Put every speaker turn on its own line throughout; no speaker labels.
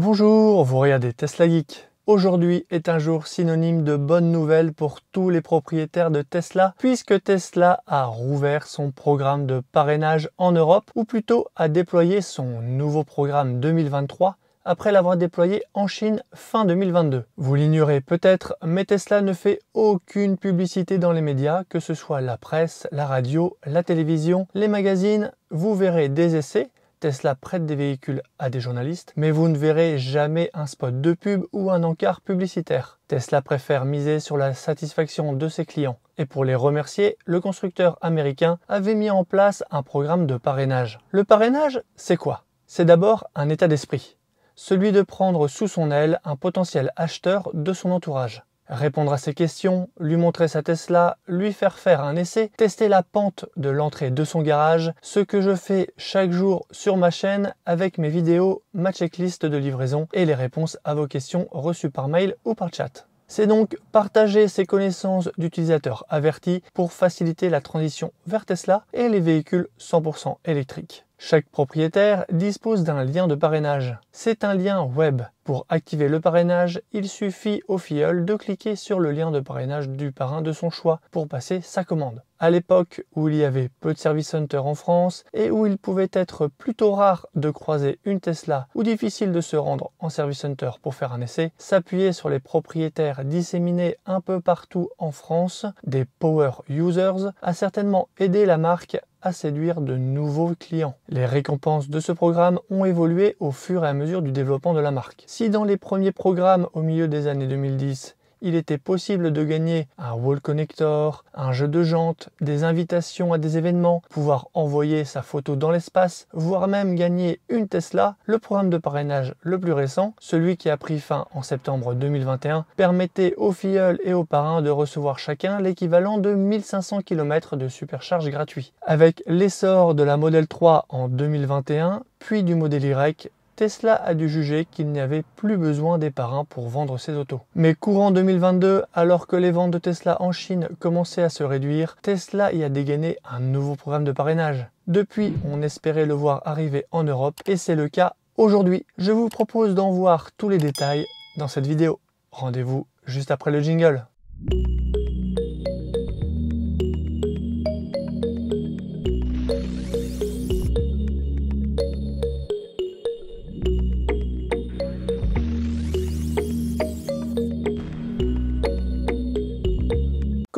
Bonjour, vous regardez Tesla Geek. Aujourd'hui est un jour synonyme de bonne nouvelle pour tous les propriétaires de Tesla, puisque Tesla a rouvert son programme de parrainage en Europe, ou plutôt a déployé son nouveau programme 2023 après l'avoir déployé en Chine fin 2022. Vous l'ignorez peut-être, mais Tesla ne fait aucune publicité dans les médias, que ce soit la presse, la radio, la télévision, les magazines. Vous verrez des essais, Tesla prête des véhicules à des journalistes, mais vous ne verrez jamais un spot de pub ou un encart publicitaire. Tesla préfère miser sur la satisfaction de ses clients. Et pour les remercier, le constructeur américain avait mis en place un programme de parrainage. Le parrainage, c'est quoi C'est d'abord un état d'esprit, celui de prendre sous son aile un potentiel acheteur de son entourage. Répondre à ses questions, lui montrer sa Tesla, lui faire faire un essai, tester la pente de l'entrée de son garage, ce que je fais chaque jour sur ma chaîne avec mes vidéos, ma checklist de livraison et les réponses à vos questions reçues par mail ou par chat. C'est donc partager ses connaissances d'utilisateurs avertis pour faciliter la transition vers Tesla et les véhicules 100% électriques. Chaque propriétaire dispose d'un lien de parrainage. C'est un lien web pour activer le parrainage, il suffit au filleul de cliquer sur le lien de parrainage du parrain de son choix pour passer sa commande. À l'époque où il y avait peu de service hunter en France et où il pouvait être plutôt rare de croiser une Tesla ou difficile de se rendre en service hunter pour faire un essai, s'appuyer sur les propriétaires disséminés un peu partout en France, des power users, a certainement aidé la marque à séduire de nouveaux clients. Les récompenses de ce programme ont évolué au fur et à mesure du développement de la marque. Si dans les premiers programmes au milieu des années 2010, il était possible de gagner un wall connector, un jeu de jantes, des invitations à des événements, pouvoir envoyer sa photo dans l'espace, voire même gagner une Tesla, le programme de parrainage le plus récent, celui qui a pris fin en septembre 2021, permettait aux filleuls et aux parrains de recevoir chacun l'équivalent de 1500 km de supercharge gratuit. Avec l'essor de la Model 3 en 2021, puis du Model Y Tesla a dû juger qu'il n'y avait plus besoin des parrains pour vendre ses autos. Mais courant 2022, alors que les ventes de Tesla en Chine commençaient à se réduire, Tesla y a dégainé un nouveau programme de parrainage. Depuis, on espérait le voir arriver en Europe et c'est le cas aujourd'hui. Je vous propose d'en voir tous les détails dans cette vidéo. Rendez-vous juste après le jingle.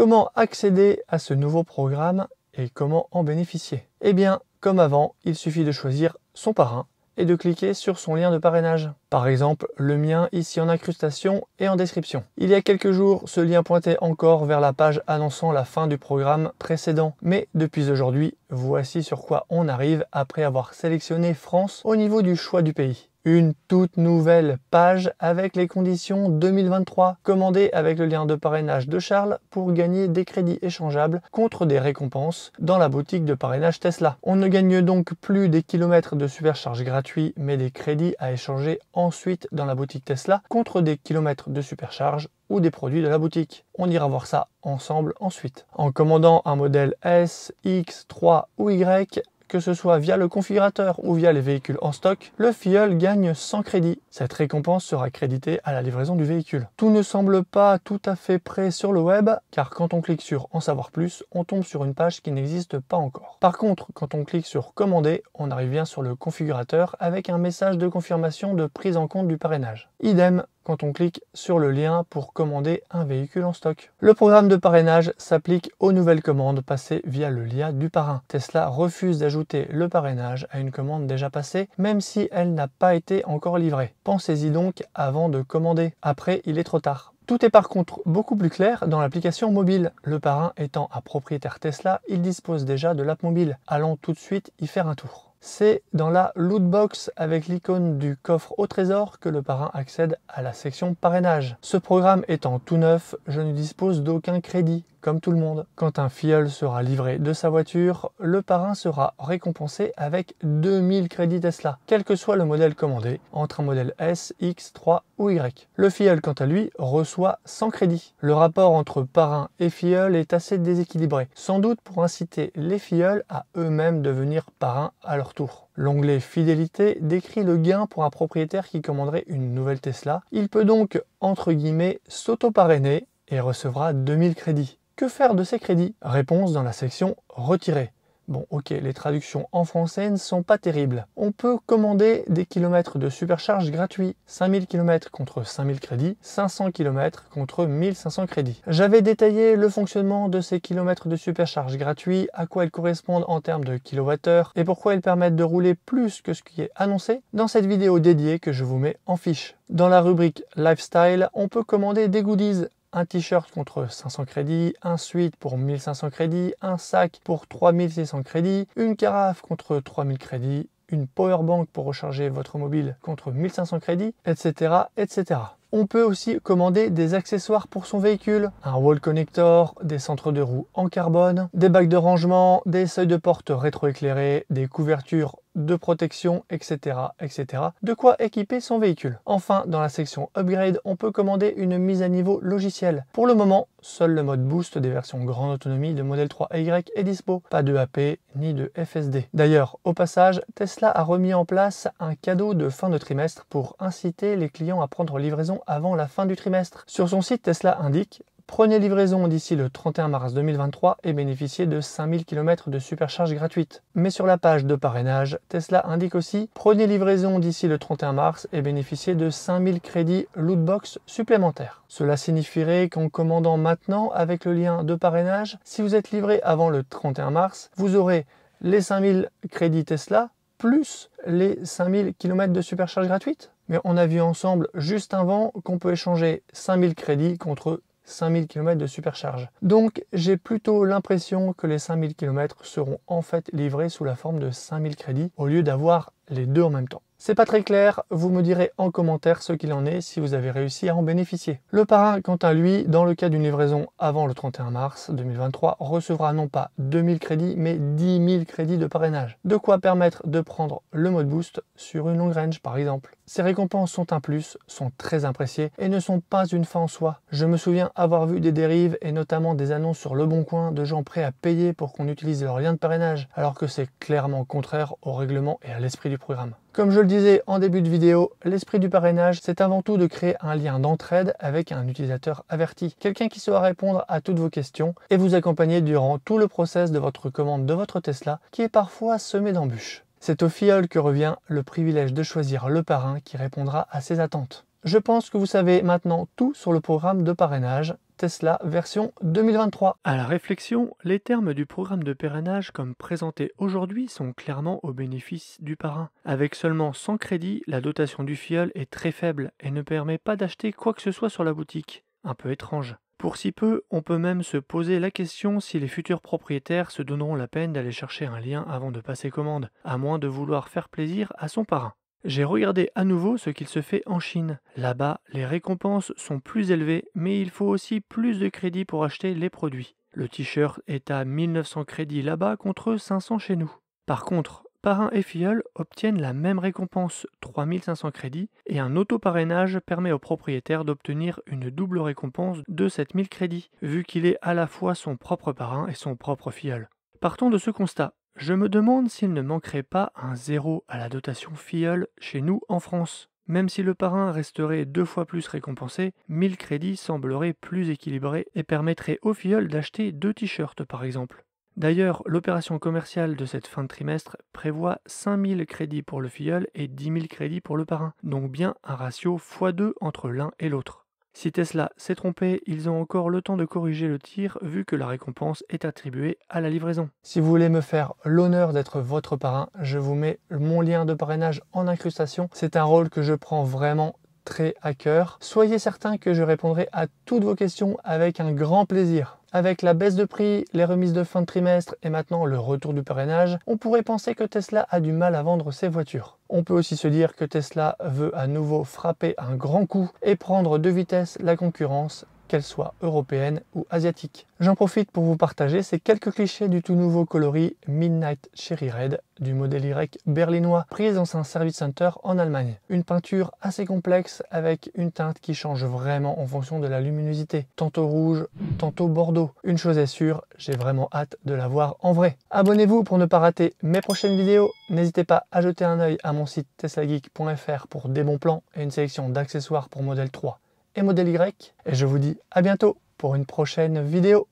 Comment accéder à ce nouveau programme et comment en bénéficier Eh bien, comme avant, il suffit de choisir son parrain et de cliquer sur son lien de parrainage. Par exemple, le mien ici en incrustation et en description. Il y a quelques jours, ce lien pointait encore vers la page annonçant la fin du programme précédent. Mais depuis aujourd'hui, voici sur quoi on arrive après avoir sélectionné France au niveau du choix du pays une toute nouvelle page avec les conditions 2023 commandées avec le lien de parrainage de Charles pour gagner des crédits échangeables contre des récompenses dans la boutique de parrainage Tesla. On ne gagne donc plus des kilomètres de supercharge gratuits mais des crédits à échanger ensuite dans la boutique Tesla contre des kilomètres de supercharge ou des produits de la boutique. On ira voir ça ensemble ensuite. En commandant un modèle S, X, 3 ou Y, que ce soit via le configurateur ou via les véhicules en stock, le filleul gagne 100 crédits. Cette récompense sera créditée à la livraison du véhicule. Tout ne semble pas tout à fait prêt sur le web, car quand on clique sur En savoir plus, on tombe sur une page qui n'existe pas encore. Par contre, quand on clique sur Commander, on arrive bien sur le configurateur avec un message de confirmation de prise en compte du parrainage. Idem, quand on clique sur le lien pour commander un véhicule en stock. Le programme de parrainage s'applique aux nouvelles commandes passées via le lien du parrain. Tesla refuse d'ajouter le parrainage à une commande déjà passée, même si elle n'a pas été encore livrée. Pensez-y donc avant de commander. Après, il est trop tard. Tout est par contre beaucoup plus clair dans l'application mobile. Le parrain étant un propriétaire Tesla, il dispose déjà de l'app mobile. Allons tout de suite y faire un tour. C'est dans la loot box avec l'icône du coffre au trésor que le parrain accède à la section parrainage. Ce programme étant tout neuf, je ne dispose d'aucun crédit. Comme tout le monde, quand un filleul sera livré de sa voiture, le parrain sera récompensé avec 2000 crédits Tesla, quel que soit le modèle commandé, entre un modèle S, X, 3 ou Y. Le filleul, quant à lui, reçoit 100 crédits. Le rapport entre parrain et filleul est assez déséquilibré, sans doute pour inciter les filleuls à eux-mêmes devenir parrains à leur tour. L'onglet Fidélité décrit le gain pour un propriétaire qui commanderait une nouvelle Tesla. Il peut donc, entre guillemets, s'auto-parrainer et recevra 2000 crédits. Que faire de ces crédits Réponse dans la section Retirer. Bon, ok, les traductions en français ne sont pas terribles. On peut commander des kilomètres de supercharge gratuits. 5000 km contre 5000 crédits, 500 km contre 1500 crédits. J'avais détaillé le fonctionnement de ces kilomètres de supercharge gratuits, à quoi ils correspondent en termes de kilowattheure et pourquoi ils permettent de rouler plus que ce qui est annoncé dans cette vidéo dédiée que je vous mets en fiche. Dans la rubrique Lifestyle, on peut commander des goodies un t-shirt contre 500 crédits, un suite pour 1500 crédits, un sac pour 3600 crédits, une carafe contre 3000 crédits, une bank pour recharger votre mobile contre 1500 crédits, etc. etc. On peut aussi commander des accessoires pour son véhicule, un wall connector, des centres de roues en carbone, des bacs de rangement, des seuils de porte rétroéclairés, des couvertures de protection, etc., etc. De quoi équiper son véhicule. Enfin, dans la section Upgrade, on peut commander une mise à niveau logicielle. Pour le moment, seul le mode Boost des versions grande autonomie de modèle 3Y est dispo. Pas de AP ni de FSD. D'ailleurs, au passage, Tesla a remis en place un cadeau de fin de trimestre pour inciter les clients à prendre livraison avant la fin du trimestre. Sur son site, Tesla indique Prenez livraison d'ici le 31 mars 2023 et bénéficiez de 5000 km de supercharge gratuite. Mais sur la page de parrainage, Tesla indique aussi Prenez livraison d'ici le 31 mars et bénéficiez de 5000 crédits lootbox supplémentaires. Cela signifierait qu'en commandant maintenant avec le lien de parrainage, si vous êtes livré avant le 31 mars, vous aurez les 5000 crédits Tesla plus les 5000 km de supercharge gratuite. Mais on a vu ensemble juste avant qu'on peut échanger 5000 crédits contre 5000 km de supercharge. Donc j'ai plutôt l'impression que les 5000 km seront en fait livrés sous la forme de 5000 crédits au lieu d'avoir les deux en même temps. C'est pas très clair, vous me direz en commentaire ce qu'il en est si vous avez réussi à en bénéficier. Le parrain, quant à lui, dans le cas d'une livraison avant le 31 mars 2023, recevra non pas 2000 crédits mais 10 000 crédits de parrainage. De quoi permettre de prendre le mode boost sur une long range par exemple. Ces récompenses sont un plus, sont très appréciées et ne sont pas une fin en soi. Je me souviens avoir vu des dérives et notamment des annonces sur Le Bon Coin de gens prêts à payer pour qu'on utilise leur lien de parrainage alors que c'est clairement contraire au règlement et à l'esprit du programme. Comme je le disais en début de vidéo, l'esprit du parrainage, c'est avant tout de créer un lien d'entraide avec un utilisateur averti, quelqu'un qui saura répondre à toutes vos questions et vous accompagner durant tout le process de votre commande de votre Tesla qui est parfois semé d'embûches. C'est au fiole que revient le privilège de choisir le parrain qui répondra à ses attentes. Je pense que vous savez maintenant tout sur le programme de parrainage Tesla version 2023. À la réflexion, les termes du programme de parrainage comme présenté aujourd'hui sont clairement au bénéfice du parrain. Avec seulement 100 crédits, la dotation du fiole est très faible et ne permet pas d'acheter quoi que ce soit sur la boutique. Un peu étrange. Pour si peu, on peut même se poser la question si les futurs propriétaires se donneront la peine d'aller chercher un lien avant de passer commande, à moins de vouloir faire plaisir à son parrain. J'ai regardé à nouveau ce qu'il se fait en Chine. Là-bas, les récompenses sont plus élevées, mais il faut aussi plus de crédits pour acheter les produits. Le t-shirt est à 1900 crédits là-bas contre 500 chez nous. Par contre, parrain et filleul obtiennent la même récompense, 3500 crédits, et un autoparrainage permet au propriétaire d'obtenir une double récompense de 7000 crédits, vu qu'il est à la fois son propre parrain et son propre filleul. Partons de ce constat. Je me demande s'il ne manquerait pas un zéro à la dotation filleul chez nous en France. Même si le parrain resterait deux fois plus récompensé, 1000 crédits sembleraient plus équilibrés et permettraient aux filleul d'acheter deux t-shirts par exemple. D'ailleurs, l'opération commerciale de cette fin de trimestre prévoit 5000 crédits pour le filleul et 10 000 crédits pour le parrain, donc bien un ratio x2 entre l'un et l'autre. Si Tesla s'est trompé, ils ont encore le temps de corriger le tir vu que la récompense est attribuée à la livraison. Si vous voulez me faire l'honneur d'être votre parrain, je vous mets mon lien de parrainage en incrustation. C'est un rôle que je prends vraiment très à cœur. Soyez certain que je répondrai à toutes vos questions avec un grand plaisir. Avec la baisse de prix, les remises de fin de trimestre et maintenant le retour du parrainage, on pourrait penser que Tesla a du mal à vendre ses voitures. On peut aussi se dire que Tesla veut à nouveau frapper un grand coup et prendre de vitesse la concurrence qu'elle soit européenne ou asiatique. J'en profite pour vous partager ces quelques clichés du tout nouveau coloris Midnight Cherry Red du modèle Y berlinois, prise dans un service center en Allemagne. Une peinture assez complexe avec une teinte qui change vraiment en fonction de la luminosité, tantôt rouge, tantôt bordeaux. Une chose est sûre, j'ai vraiment hâte de la voir en vrai. Abonnez-vous pour ne pas rater mes prochaines vidéos. N'hésitez pas à jeter un œil à mon site teslageek.fr pour des bons plans et une sélection d'accessoires pour modèle 3 et modèle Y. Et je vous dis à bientôt pour une prochaine vidéo.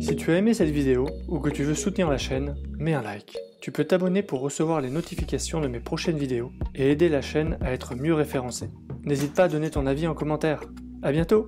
Si tu as aimé cette vidéo ou que tu veux soutenir la chaîne, mets un like. Tu peux t'abonner pour recevoir les notifications de mes prochaines vidéos et aider la chaîne à être mieux référencée. N'hésite pas à donner ton avis en commentaire. À bientôt